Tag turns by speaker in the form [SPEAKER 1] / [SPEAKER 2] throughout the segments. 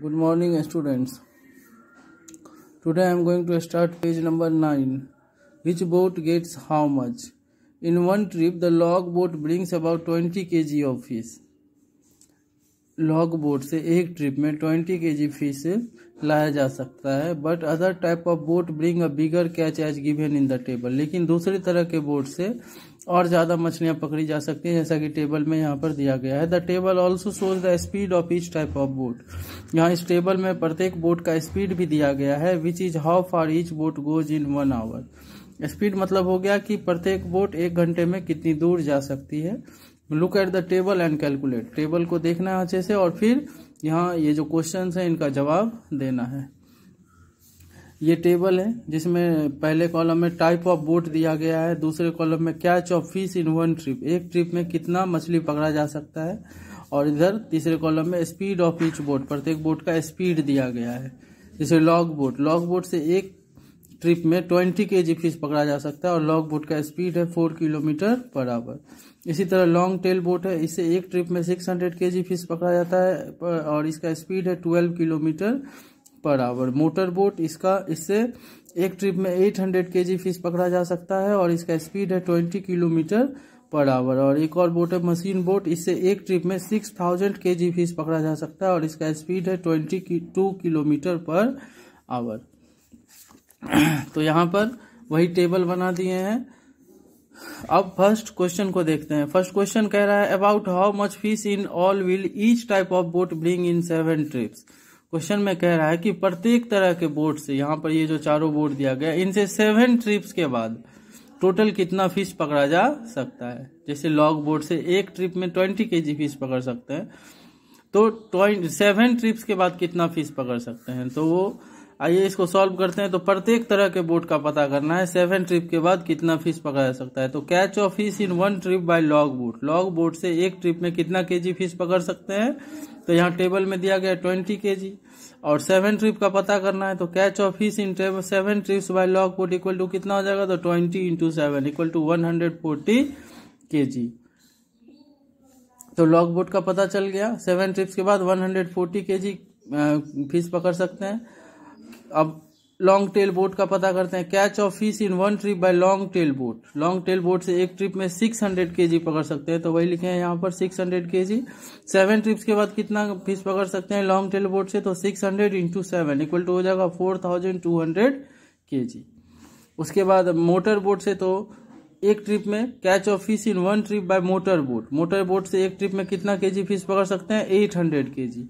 [SPEAKER 1] good morning students today I am going to start page number nine which boat gets how much in one trip the long boat brings about twenty K G of fish long boat से एक trip में twenty K जी fish लाया जा सकता है but other type of boat bring a bigger catch as given in the table लेकिन दूसरे तरह के बोट से और ज्यादा मछलियां पकड़ी जा सकती हैं जैसा कि टेबल में यहाँ पर दिया गया है the table also shows the speed of each type of boat यहाँ इस टेबल में प्रत्येक बोट का स्पीड भी दिया गया है which is how far each boat goes in one hour speed मतलब हो गया कि प्रत्येक बोट एक घंटे में कितनी दूर जा सकती है look at the table and calculate table को देखना है अच्छे से और फिर यहाँ ये जो क्वेश्चन है इनका जवाब देना है ये टेबल है जिसमें पहले कॉलम में टाइप ऑफ बोट दिया गया है दूसरे कॉलम में catch of fish in one trip एक ट्रिप में कितना मछली पकड़ा जा सकता है और इधर तीसरे कॉलम में स्पीड ऑफ ईच बोट प्रत्येक बोट का स्पीड दिया गया है जैसे लॉग बोट लॉग बोट से एक ट्रिप में ट्वेंटी के जी फिश पकड़ा जा सकता है और लॉन्ग बोट का स्पीड है फोर किलोमीटर पर आवर इसी तरह लॉन्ग टेल बोट है इससे एक ट्रिप में सिक्स हंड्रेड के जी फिश पकड़ा जाता है और इसका स्पीड है twelve kilometre per hour motor boat इसका इससे एक ट्रिप में 800 हंड्रेड के जी फिश पकड़ा जा सकता है और इसका स्पीड है 20 किलोमीटर पर आवर और एक और बोट है मशीन बोट इससे एक ट्रिप में 6000 थाउजेंड के जी फिश पकड़ा जा सकता है और इसका स्पीड है 22 किलोमीटर पर आवर तो यहाँ पर वही टेबल बना दिए हैं अब फर्स्ट क्वेश्चन को देखते हैं फर्स्ट क्वेश्चन कह रहा है about how much fish in all will each type of boat bring in seven trips question में कह रहा है कि प्रत्येक तरह के बोर्ड से यहाँ पर ये जो चारों बोर्ड दिया गया इनसे सेवन ट्रिप्स के बाद टोटल कितना फिश पकड़ा जा सकता है जैसे लॉग बोर्ड से एक ट्रिप में ट्वेंटी के जी फिश पकड़ सकते हैं तो सेवन ट्रिप्स के बाद कितना फिश पकड़ सकते हैं तो वो आइए इसको सॉल्व करते हैं तो प्रत्येक तरह के बोट का पता करना है सेवन ट्रिप के बाद कितना फिश पकड़ा जा सकता है तो catch of fish in one trip by long boat long boat से एक ट्रिप में कितना केजी फिश पकड़ सकते हैं तो यहाँ टेबल में दिया गया ट्वेंटी के जी और सेवन ट्रिप का पता करना है तो catch of fish in seven trips by long boat equal to कितना हो जाएगा तो twenty into seven equal to one hundred forty K G तो लॉग बोट का पता चल गया सेवन ट्रिप्स के बाद वन हंड्रेड फोर्टी के जी फिश पकड़ सकते हैं अब लॉन्ग टेल बोट का पता करते हैं catch of fish in one trip by long tail boat long tail boat से एक ट्रिप में 600 हंड्रेड के जी पकड़ सकते हैं तो वही लिखे हैं यहाँ पर 600 हंड्रेड के जी सेवन ट्रिप्स के बाद कितना फिश पकड़ सकते हैं लॉन्ग टेल बोट से तो 600 hundred into seven equal to हो जाएगा 4200 के जी उसके बाद मोटर बोट से तो एक ट्रिप में catch of fish in one trip by motor boat motor boat से एक ट्रिप में कितना के जी फिश पकड़ सकते हैं एट हंड्रेड के जी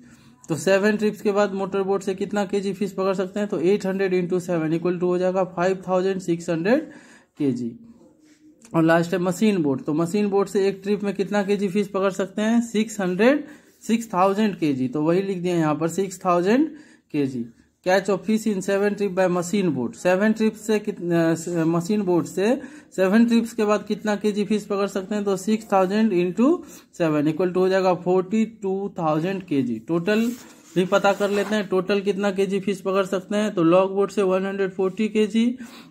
[SPEAKER 1] तो सेवन ट्रिप्स के बाद मोटर बोट से कितना के जी फिश पकड़ सकते हैं तो eight hundred into seven equal to हो जाएगा five thousand six hundred K G और लास्ट है मशीन बोट तो मशीन बोट से एक ट्रिप में कितना के जी फिश पकड़ सकते हैं six hundred six thousand K G तो वही लिख दिया यहाँ पर six thousand K G catch of fish in seven trip by machine boat seven trip से मशीन बोट से सेवन ट्रिप्स के बाद कितना के जी फिश पकड़ सकते हैं तो six thousand into seven equal to हो जाएगा forty two thousand K G total भी पता कर लेते हैं टोटल कितना के जी फिश पकड़ सकते हैं तो लॉन्ग बोट से one hundred forty K G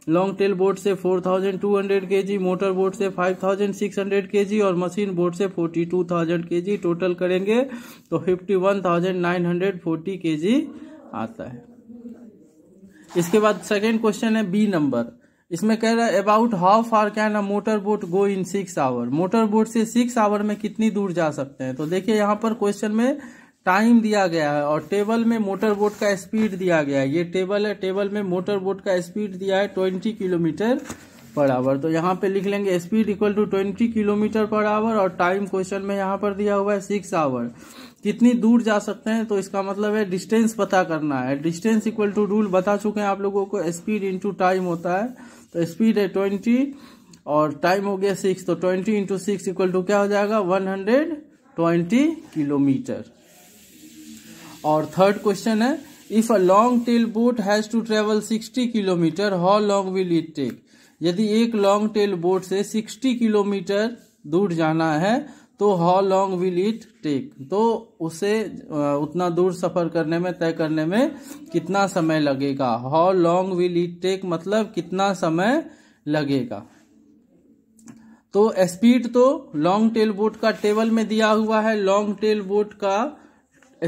[SPEAKER 1] long tail boat से four thousand two hundred K G motor boat से five thousand six hundred K G और मशीन बोट से forty two thousand K G total करेंगे तो fifty one thousand nine hundred forty K G आता है इसके बाद सेकेंड क्वेश्चन है बी नंबर इसमें कह रहा है about how far can a motor boat go in six hour motor boat से सिक्स आवर में कितनी दूर जा सकते हैं तो देखिए यहाँ पर क्वेश्चन में टाइम दिया गया है और टेबल में मोटर बोट का स्पीड दिया गया है ये टेबल है टेबल में मोटर बोट का स्पीड दिया है ट्वेंटी किलोमीटर पर आवर तो यहाँ पे लिख लेंगे speed equal to twenty kilometre per hour और टाइम क्वेश्चन में यहाँ पर दिया हुआ है सिक्स आवर कितनी दूर जा सकते हैं तो इसका मतलब है डिस्टेंस पता करना है डिस्टेंस इक्वल टू रूल बता चुके हैं आप लोगों को स्पीड इंटू टाइम होता है तो स्पीड है ट्वेंटी और टाइम हो गया सिक्स तो twenty into six equal to क्या हो जाएगा वन हंड्रेड ट्वेंटी किलोमीटर और थर्ड क्वेश्चन है if a long tail boat has to travel sixty kilometre how long will it take यदि एक लॉन्ग टेल बोट से सिक्सटी किलोमीटर दूर जाना है तो how long will it take तो उसे उतना दूर सफ़र करने में तय करने में कितना समय लगेगा how long will it take मतलब कितना समय लगेगा तो स्पीड तो लॉन्ग टेल बोट का टेबल में दिया हुआ है लॉन्ग टेल बोट का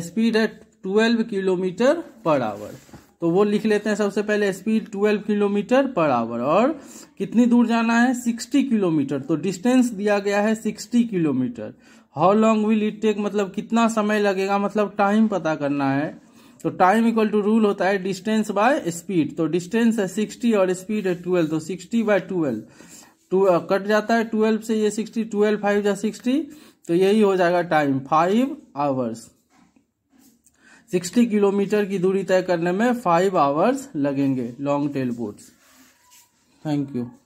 [SPEAKER 1] स्पीड है ट्वेल्व किलोमीटर पर आवर तो वो लिख लेते हैं सबसे पहले स्पीड 12 किलोमीटर पर आवर और कितनी दूर जाना है 60 किलोमीटर तो डिस्टेंस दिया गया है 60 kilometre how long will it take मतलब कितना समय लगेगा मतलब टाइम पता करना है तो टाइम इक्वल टू रूल होता है डिस्टेंस बाय स्पीड तो डिस्टेंस है सिक्सटी और स्पीड है ट्वेल्व तो sixty by twelve to cut जाता है ट्वेल्व से ये सिक्सटी ट्वेल्व फाइव या सिक्सटी तो यही हो जाएगा टाइम फाइव आवर्स 60 किलोमीटर की दूरी तय करने में फाइव आवर्स लगेंगे long tail boats thank you